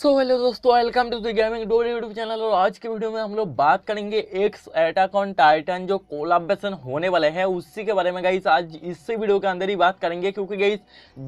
सो hello दोस्तों welcome to the gaming door YouTube channel और आज के वीडियो में हम लोग बात करेंगे एक्स एटाकॉन टाइटन जो कोलाबेशन होने वाले हैं उसी के बारे में गई आज इस वीडियो के अंदर ही बात करेंगे क्योंकि गई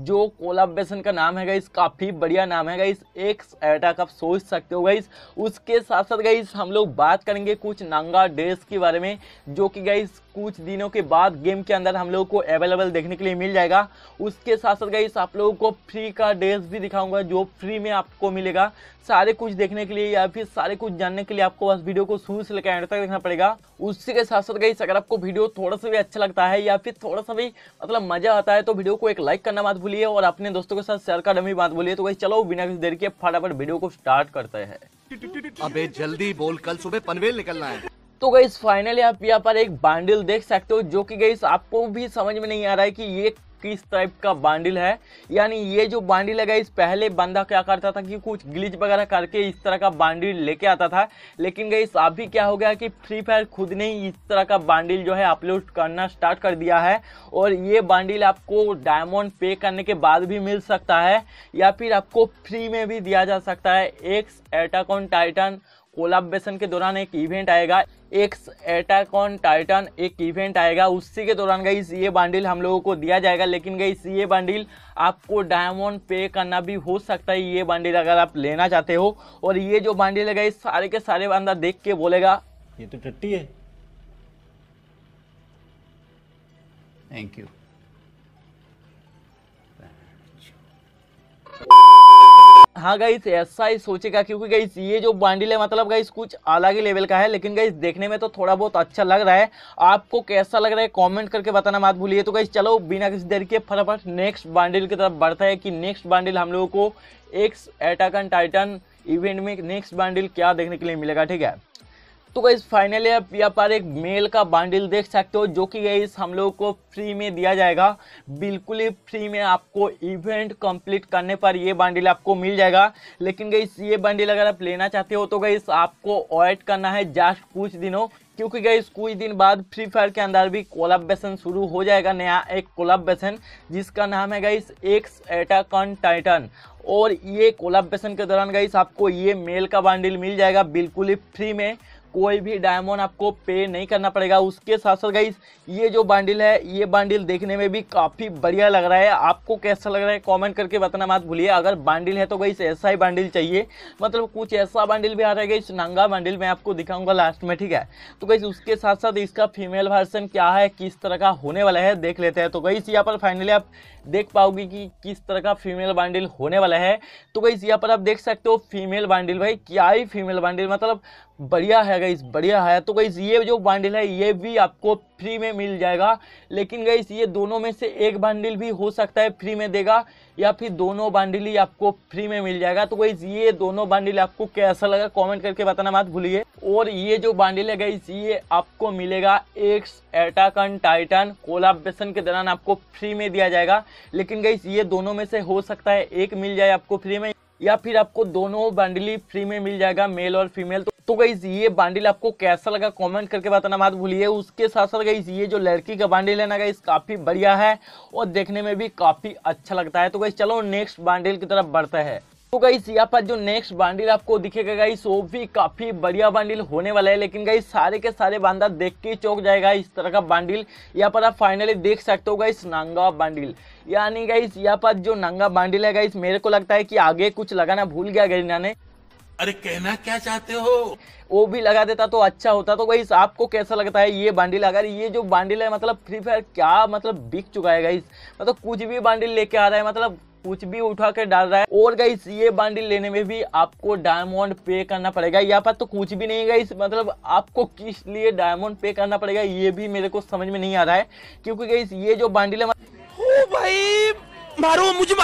जो कोलाबेशन का नाम है गाइस काफ़ी बढ़िया नाम है गाइस एक्स एटाक आप सोच सकते हो गई उसके साथ साथ गई हम लोग बात करेंगे कुछ नंगा ड्रेस के बारे में जो कि गई कुछ दिनों के बाद गेम के अंदर हम लोगों को अवेलेबल देखने के लिए मिल जाएगा उसके साथ साथ गई आप लोगों को फ्री का ड्रेस भी दिखाऊंगा जो फ्री में आपको मिलेगा सारे कुछ देखने के लिए या फिर सारे कुछ जानने के लिए आपको बस वीडियो को शुरू से लेकर एंड तक देखना पड़ेगा उसी के साथ साथ गई अगर आपको वीडियो थोड़ा सा भी अच्छा लगता है या फिर थोड़ा सा भी मतलब मजा आता है तो वीडियो को एक लाइक करना मत भूलिए और अपने दोस्तों के साथ शेयर करना भी मत भूलिए तो वही चलो बिना किसी देर के फटाफट वीडियो को स्टार्ट करते हैं अबे जल्दी बोल कल सुबह पनवेल निकलना है तो गई फाइनली आप यहाँ पर एक बांडिल देख सकते हो जो कि गई आपको भी समझ में नहीं आ रहा है कि ये किस टाइप का बांडिल है यानी ये जो बांडिल है गई पहले बंदा क्या करता था कि कुछ ग्लिच वगैरह करके इस तरह का बांडिल लेके आता था लेकिन गई अभी क्या हो गया कि फ्री फायर खुद ने ही इस तरह का बांडिल जो है अपलोड करना स्टार्ट कर दिया है और ये बांडिल आपको डायमंड पे करने के बाद भी मिल सकता है या फिर आपको फ्री में भी दिया जा सकता है एक्स एटाकॉन टाइटन कोलाबेशन के दौरान एक इवेंट आएगा एक एटैक ऑन टाइटन एक इवेंट आएगा उसी के दौरान गई ये बांडिल हम लोगों को दिया जाएगा लेकिन गई ये बांडिल आपको डायमंड पे करना भी हो सकता है ये बांडिल अगर आप लेना चाहते हो और ये जो बांडिल है गई सारे के सारे बंदा देख के बोलेगा ये तो टट्टी है थैंक यू हाँ गाइस ऐसा ही सोचेगा क्योंकि गाइस ये जो बांडिल है मतलब गाइस कुछ अलग ही लेवल का है लेकिन गाइस देखने में तो थोड़ा बहुत अच्छा लग रहा है आपको कैसा लग रहा है कमेंट करके बताना मत भूलिए तो गाइस चलो बिना किसी देर के फटाफट नेक्स्ट बांडिल की तरफ बढ़ता है कि नेक्स्ट बांडिल हम लोगों को एक्स एटाकन टाइटन इवेंट में नेक्स्ट बांडिल क्या देखने के लिए मिलेगा ठीक है तो गई फाइनली आप यहाँ पर एक मेल का बांडिल देख सकते हो जो कि गई हम लोगों को फ्री में दिया जाएगा बिल्कुल ही फ्री में आपको इवेंट कंप्लीट करने पर ये बांडिल आपको मिल जाएगा लेकिन गई ये बांडिल अगर आप लेना चाहते हो तो गई आपको ऑयट करना है जस्ट कुछ दिनों क्योंकि गई कुछ दिन बाद फ्री फायर के अंदर भी कोलाबेशन शुरू हो जाएगा नया एक कोलाबेशन जिसका नाम है गई एक्स एटाकन टाइटन और ये कोलाबेशन के दौरान गई आपको ये मेल का बांडिल मिल जाएगा बिल्कुल ही फ्री में कोई भी डायमंड आपको पे नहीं करना पड़ेगा उसके साथ साथ गाइज ये जो बांडिल है ये बांडिल देखने में भी काफ़ी बढ़िया लग रहा है आपको कैसा लग रहा है कमेंट करके बताना मत भूलिए अगर बांडिल है तो गाइस ऐसा ही बांडिल चाहिए मतलब कुछ ऐसा बांडिल भी आ रहा है गाइस नंगा बांडिल मैं आपको दिखाऊंगा लास्ट में ठीक है तो गाइस उसके साथ साथ इसका फीमेल वर्सन क्या है किस तरह का होने वाला है देख लेते हैं तो गाइस यहाँ पर फाइनली आप देख पाओगे कि किस तरह का फीमेल बांडिल होने वाला है तो गई यहाँ पर आप देख सकते हो फीमेल बांडिल भाई क्या ही फीमेल बांडिल मतलब बढ़िया है गई बढ़िया है तो गई ये जो बांडिल है ये भी आपको फ्री में मिल जाएगा लेकिन गई ये दोनों में से एक बांडिल भी हो सकता है फ्री में देगा या फिर दोनों बंडल ही आपको फ्री में मिल जाएगा तो गाइज ये दोनों बंडल आपको कैसा लगा कमेंट करके बताना मत भूलिए और ये जो बांडिल है गाइज ये आपको मिलेगा एक्स एटाकन टाइटन कोलाबेशन के दौरान आपको फ्री में दिया जाएगा लेकिन गाइज ये दोनों में से हो सकता है एक मिल जाए आपको फ्री में या फिर आपको दोनों बंडली फ्री में मिल जाएगा मेल और फीमेल तो तो गई ये बांडिल आपको कैसा लगा कमेंट करके बताना मत भूलिए उसके साथ साथ गई ये जो लड़की का बांडिल है ना गई काफ़ी बढ़िया है और देखने में भी काफ़ी अच्छा लगता है तो गई चलो नेक्स्ट बांडिल की तरफ बढ़ता है तो गाइस यहाँ पर जो नेक्स्ट बांडिल आपको दिखेगा गाइस वो भी काफी बढ़िया बांडिल होने वाला है लेकिन गाइस सारे के सारे बांदा देख के चौक जाएगा इस तरह का बांडिल यहाँ पर आप फाइनली देख सकते हो गाइस नांगा बांडिल यानी गाइस यहाँ पर जो नांगा बांडिल है गाइस मेरे को लगता है कि आगे कुछ लगाना भूल गया गरीना ने अरे कहना क्या चाहते हो वो भी लगा देता तो अच्छा होता तो गाइस आपको कैसा लगता है ये बांडिल अगर ये जो बांडिल है मतलब फ्री फायर क्या मतलब बिक चुका है गाइस मतलब कुछ भी बांडिल लेके आ रहा है मतलब कुछ भी उठा कर डाल रहा है और गाइस ये बांडिल लेने में भी आपको डायमंड पे करना पड़ेगा यहाँ पर तो कुछ भी नहीं गाइस मतलब आपको किस लिए डायमंड पे करना पड़ेगा ये भी मेरे को समझ में नहीं आ रहा है क्योंकि गाइस ये जो बांडिल है मतलब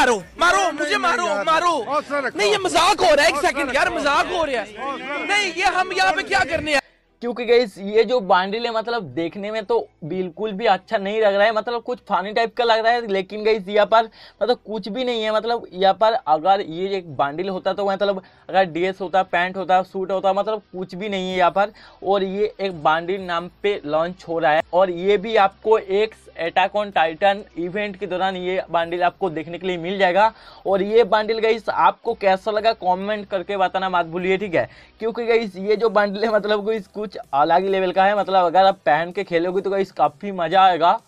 मारो मारो मुझे मारो मारो नहीं ये मजाक हो रहा है एक सेकंड यार मजाक हो रहा है नहीं ये हम यहाँ पे क्या करने क्योंकि गई ये जो बांडिल है मतलब देखने में तो बिल्कुल भी अच्छा नहीं लग रहा है मतलब कुछ फानी टाइप का लग रहा है लेकिन गई यहाँ पर मतलब कुछ भी नहीं है मतलब यहाँ पर अगर ये एक बांडिल होता तो मतलब अगर ड्रेस होता पैंट होता सूट होता मतलब कुछ भी नहीं है यहाँ पर और ये एक बांडिल नाम पे लॉन्च हो रहा है और ये भी आपको एक एटाक ऑन टाइटन इवेंट के दौरान ये बांडिल आपको देखने के लिए मिल जाएगा और ये बांडिल गई आपको कैसा लगा कॉमेंट करके बताना मत भूलिए ठीक है क्योंकि गई ये जो बांडिल है मतलब कुछ कुछ अलग ही लेवल का है मतलब अगर आप पहन के खेलोगे तो गई काफ़ी मज़ा आएगा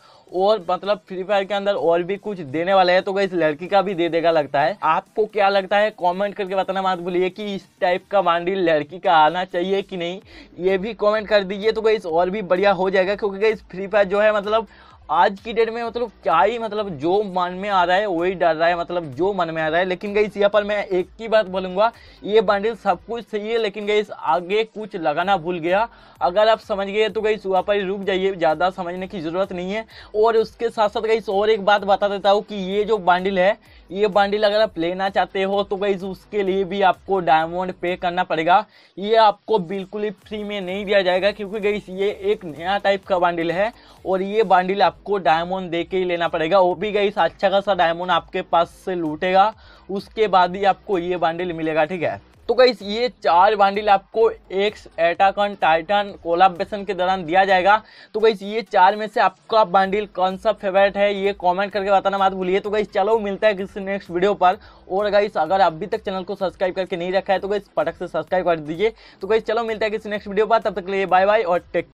और मतलब फ्री फायर के अंदर और भी कुछ देने वाले हैं तो गई लड़की का भी दे देगा लगता है आपको क्या लगता है कमेंट करके बताना मत भूलिए कि इस टाइप का बांडी लड़की का आना चाहिए कि नहीं ये भी कमेंट कर दीजिए तो गई और भी बढ़िया हो जाएगा क्योंकि गई फ्री फायर जो है मतलब आज की डेट में मतलब क्या ही मतलब जो मन में आ रहा है वही डर रहा है मतलब जो मन में आ रहा है लेकिन गई यहाँ पर मैं एक ही बात बोलूँगा ये बंडल सब कुछ सही है लेकिन गई आगे कुछ लगाना भूल गया अगर आप समझ गए तो गई वहाँ पर रुक जाइए ज़्यादा समझने की ज़रूरत नहीं है और उसके साथ साथ गई और एक बात बता देता हूँ कि ये जो बंडल है ये बंडल अगर आप लेना चाहते हो तो गई उसके लिए भी आपको डायमंड पे करना पड़ेगा ये आपको बिल्कुल ही फ्री में नहीं दिया जाएगा क्योंकि गई ये एक नया टाइप का बंडल है और ये बंडल आप आपको डायमंड दे के ही लेना पड़ेगा वो भी गई अच्छा खासा डायमंड आपके पास से लूटेगा उसके बाद ही आपको ये बांडिल मिलेगा ठीक है तो गई ये चार बांडिल आपको एक्स एटाकॉन टाइटन कोलाबेशन के दौरान दिया जाएगा तो गई ये चार में से आपका बांडिल कौन सा फेवरेट है ये कमेंट करके बताना मत भूलिए तो गई चलो मिलता है किसी नेक्स्ट वीडियो पर और गाइस अगर अभी तक चैनल को सब्सक्राइब करके नहीं रखा है तो गई पटक से सब्सक्राइब कर दीजिए तो गई चलो मिलता है किसी नेक्स्ट वीडियो पर तब तक लिए बाय बाय और टेक